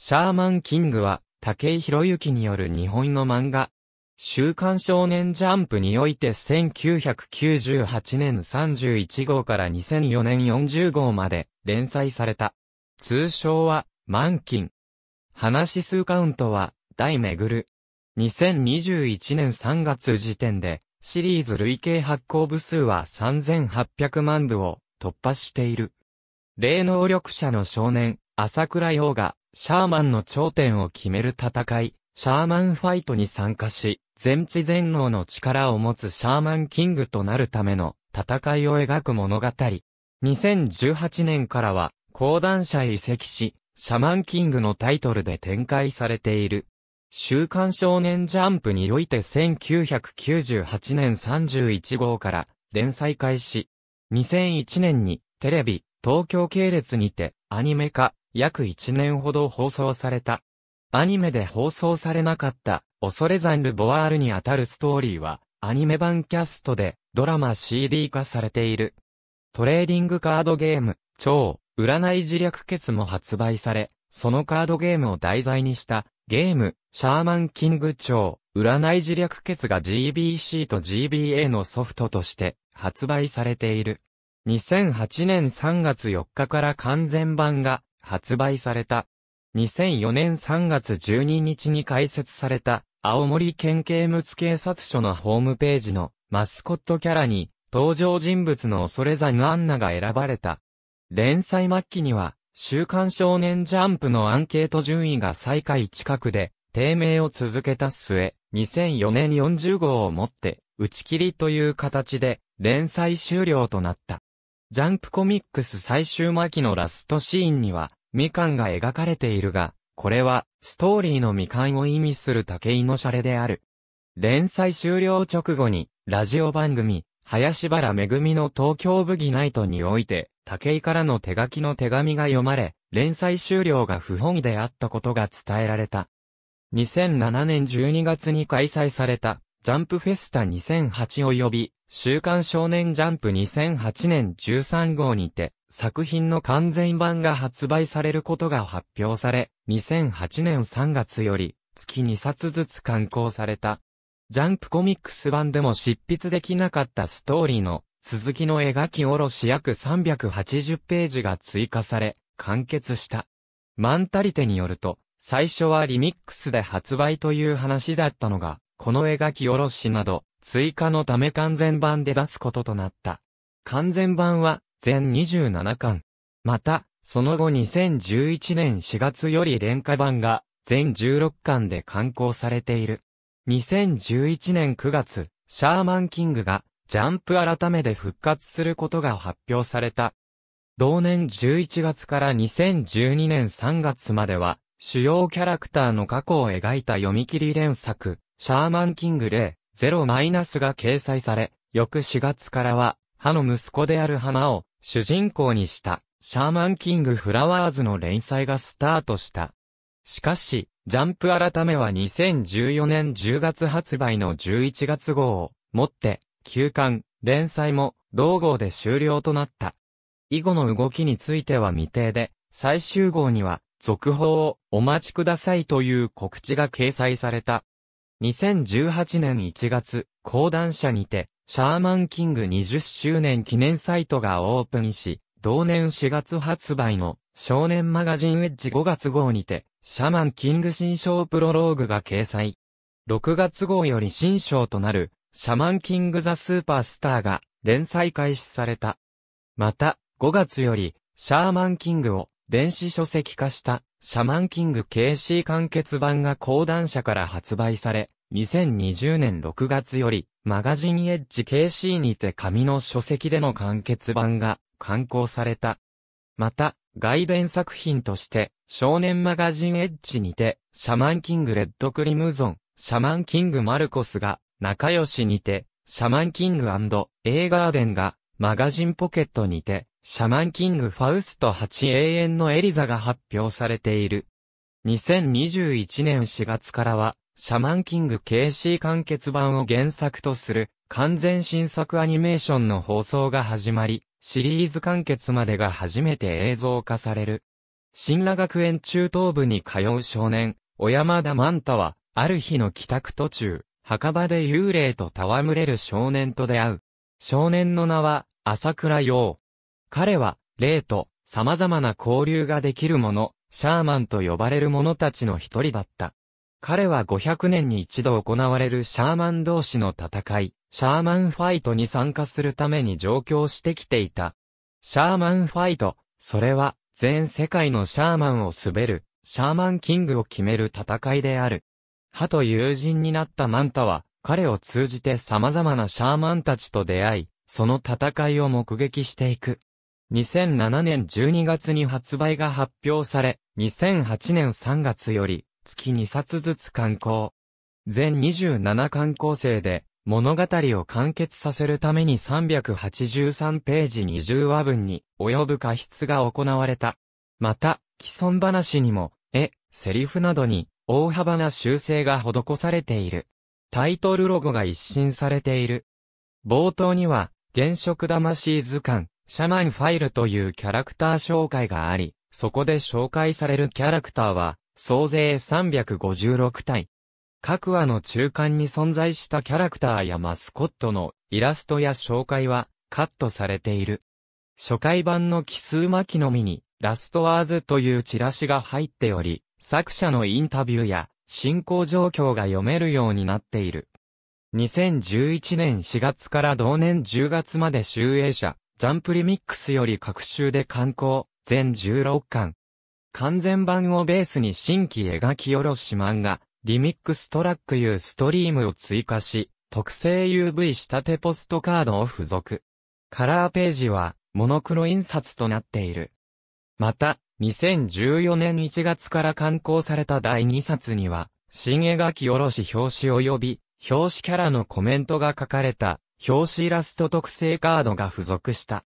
シャーマンキングは、竹井博之による日本の漫画、週刊少年ジャンプにおいて1998年31号から2004年40号まで連載された。通称は、マンキン。話数カウントは、大めぐる。2021年3月時点で、シリーズ累計発行部数は3800万部を突破している。霊能力者の少年、朝倉洋が、シャーマンの頂点を決める戦い、シャーマンファイトに参加し、全知全能の力を持つシャーマンキングとなるための戦いを描く物語。2018年からは、講談社移籍し、シャマンキングのタイトルで展開されている。週刊少年ジャンプにおいて1998年31号から連載開始。2001年にテレビ、東京系列にてアニメ化、約1年ほど放送された。アニメで放送されなかった、恐山ルボワールにあたるストーリーは、アニメ版キャストで、ドラマ CD 化されている。トレーディングカードゲーム、超、占い自略決も発売され、そのカードゲームを題材にした、ゲーム、シャーマンキング超、占い自略決が GBC と GBA のソフトとして発売されている。2008年3月4日から完全版が発売された。2004年3月12日に開設された、青森県警務津警察署のホームページのマスコットキャラに、登場人物の恐れ山アンナが選ばれた。連載末期には、週刊少年ジャンプのアンケート順位が最下位近くで、低迷を続けた末、2004年40号をもって、打ち切りという形で、連載終了となった。ジャンプコミックス最終巻のラストシーンには、みかんが描かれているが、これは、ストーリーのみかんを意味する竹井のシャレである。連載終了直後に、ラジオ番組、林原めぐみの東京ブギナイトにおいて、竹井からの手書きの手紙が読まれ、連載終了が不本意であったことが伝えられた。2007年12月に開催された、ジャンプフェスタ2008及び、週刊少年ジャンプ2008年13号にて、作品の完全版が発売されることが発表され、2008年3月より、月2冊ずつ刊行された。ジャンプコミックス版でも執筆できなかったストーリーの、続きの描き下ろし約380ページが追加され、完結した。マンタリテによると、最初はリミックスで発売という話だったのが、この描き下ろしなど、追加のため完全版で出すこととなった。完全版は、全27巻。また、その後2011年4月より廉価版が、全16巻で刊行されている。2011年9月、シャーマンキングが、ジャンプ改めで復活することが発表された。同年11月から2012年3月までは、主要キャラクターの過去を描いた読み切り連作、シャーマンキング0、0- が掲載され、翌4月からは、歯の息子である花を主人公にしたシャーマンキングフラワーズの連載がスタートした。しかし、ジャンプ改めは2014年10月発売の11月号をもって休刊、連載も同号で終了となった。以後の動きについては未定で、最終号には続報をお待ちくださいという告知が掲載された。2018年1月、講談社にて、シャーマンキング20周年記念サイトがオープンし、同年4月発売の少年マガジンウェッジ5月号にて、シャーマンキング新章プロローグが掲載。6月号より新章となる、シャーマンキングザスーパースターが連載開始された。また、5月より、シャーマンキングを電子書籍化した、シャーマンキング KC 完結版が講談社から発売され、2020年6月より、マガジンエッジ KC にて紙の書籍での完結版が刊行された。また、外伝作品として、少年マガジンエッジにて、シャマンキングレッドクリムゾン、シャマンキングマルコスが、仲良しにて、シャマンキング &A ガーデンが、マガジンポケットにて、シャマンキングファウスト8永遠のエリザが発表されている。2021年4月からは、シャマンキング KC 完結版を原作とする完全新作アニメーションの放送が始まり、シリーズ完結までが初めて映像化される。新羅学園中等部に通う少年、小山田万太は、ある日の帰宅途中、墓場で幽霊と戯れる少年と出会う。少年の名は、朝倉陽。彼は、霊と、様々な交流ができる者、シャーマンと呼ばれる者たちの一人だった。彼は500年に一度行われるシャーマン同士の戦い、シャーマンファイトに参加するために上京してきていた。シャーマンファイト、それは、全世界のシャーマンを滑る、シャーマンキングを決める戦いである。歯と友人になったマンタは、彼を通じて様々なシャーマンたちと出会い、その戦いを目撃していく。2007年12月に発売が発表され、2008年3月より月2冊ずつ刊行。全27刊行生で、物語を完結させるために383ページ20話分に及ぶ過失が行われた。また、既存話にも、絵、セリフなどに大幅な修正が施されている。タイトルロゴが一新されている。冒頭には、原色魂図鑑、シャマンファイルというキャラクター紹介があり、そこで紹介されるキャラクターは、総勢356体。各話の中間に存在したキャラクターやマスコットのイラストや紹介はカットされている。初回版の奇数巻きのみにラストワーズというチラシが入っており、作者のインタビューや進行状況が読めるようになっている。2011年4月から同年10月まで集英社、ジャンプリミックスより各週で刊行、全16巻、完全版をベースに新規描き下ろし漫画、リミックストラック U ストリームを追加し、特製 UV 仕立てポストカードを付属。カラーページは、モノクロ印刷となっている。また、2014年1月から刊行された第2冊には、新描き下ろし表紙及び、表紙キャラのコメントが書かれた、表紙イラスト特製カードが付属した。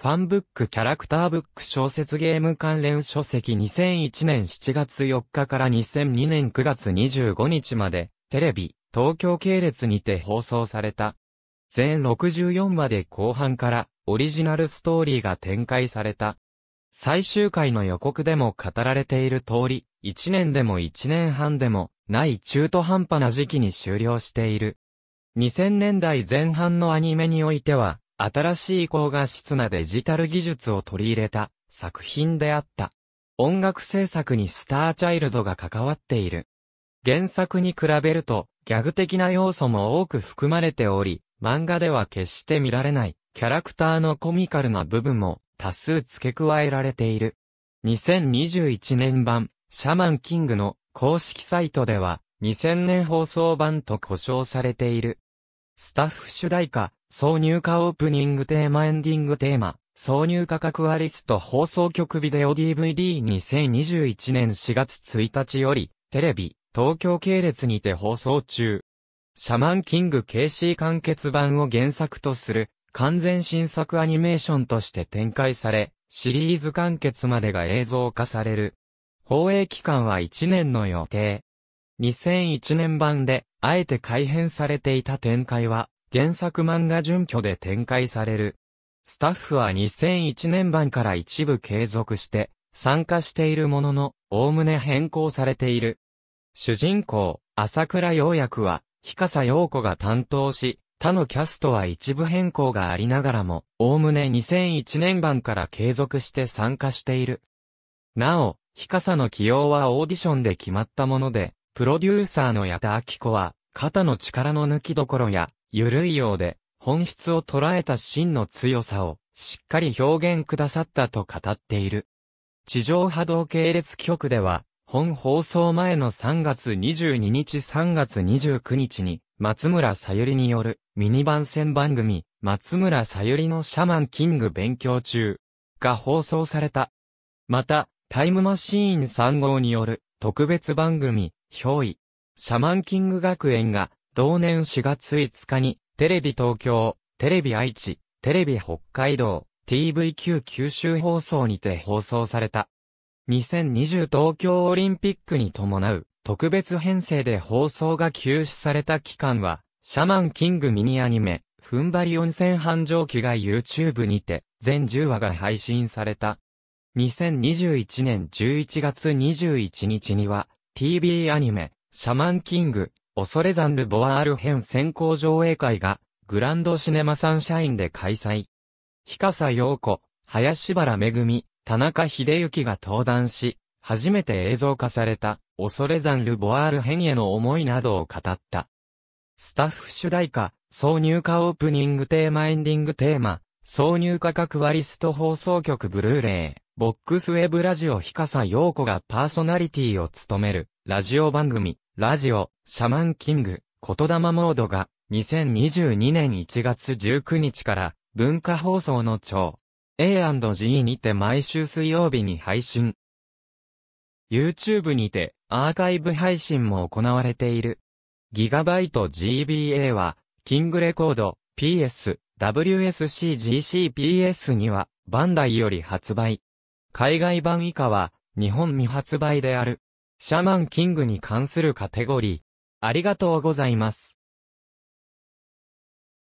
ファンブックキャラクターブック小説ゲーム関連書籍2001年7月4日から2002年9月25日まで、テレビ、東京系列にて放送された。全64話で後半からオリジナルストーリーが展開された。最終回の予告でも語られている通り、1年でも1年半でもない中途半端な時期に終了している。2000年代前半のアニメにおいては、新しい高画質なデジタル技術を取り入れた作品であった。音楽制作にスターチャイルドが関わっている。原作に比べるとギャグ的な要素も多く含まれており、漫画では決して見られないキャラクターのコミカルな部分も多数付け加えられている。2021年版シャマンキングの公式サイトでは2000年放送版と呼称されている。スタッフ主題歌挿入歌オープニングテーマエンディングテーマ、挿入価格アリスト放送局ビデオ DVD2021 年4月1日より、テレビ、東京系列にて放送中。シャマンキング KC 完結版を原作とする、完全新作アニメーションとして展開され、シリーズ完結までが映像化される。放映期間は1年の予定。2001年版で、あえて改変されていた展開は、原作漫画準拠で展開される。スタッフは2001年版から一部継続して、参加しているものの、おおむね変更されている。主人公、朝倉洋役は、日笠陽子が担当し、他のキャストは一部変更がありながらも、おおむね2001年版から継続して参加している。なお、日笠の起用はオーディションで決まったもので、プロデューサーの矢田明子は、肩の力の抜きどころや、緩いようで、本質を捉えた真の強さを、しっかり表現くださったと語っている。地上波動系列局では、本放送前の3月22日3月29日に、松村さゆりによるミニ番宣番組、松村さゆりのシャマンキング勉強中が放送された。また、タイムマシーン3号による特別番組、憑依、シャマンキング学園が同年4月5日に、テレビ東京、テレビ愛知、テレビ北海道、TVQ 九州放送にて放送された。2020東京オリンピックに伴う特別編成で放送が休止された期間は、シャマンキングミニアニメ、踏ん張り温泉繁盛期が YouTube にて、全10話が配信された。2021年11月21日には、TV アニメ、シャマンキング、恐山ル・ボワール編先行上映会が、グランドシネマサンシャインで開催。日笠陽子、林原めぐみ、田中秀幸が登壇し、初めて映像化された、恐山ル・ボワール編への思いなどを語った。スタッフ主題歌、挿入歌オープニングテーマエンディングテーマ、挿入歌各ワリスト放送局ブルーレイ、ボックスウェブラジオ日笠陽子がパーソナリティを務める、ラジオ番組、ラジオ、シャマンキング、言霊モードが、2022年1月19日から、文化放送の長、A&G にて毎週水曜日に配信。YouTube にて、アーカイブ配信も行われている。ギガバイト GBA は、キングレコード、PS、WSCGCPS には、バンダイより発売。海外版以下は、日本未発売である。シャマンキングに関するカテゴリー。ありがとうございます。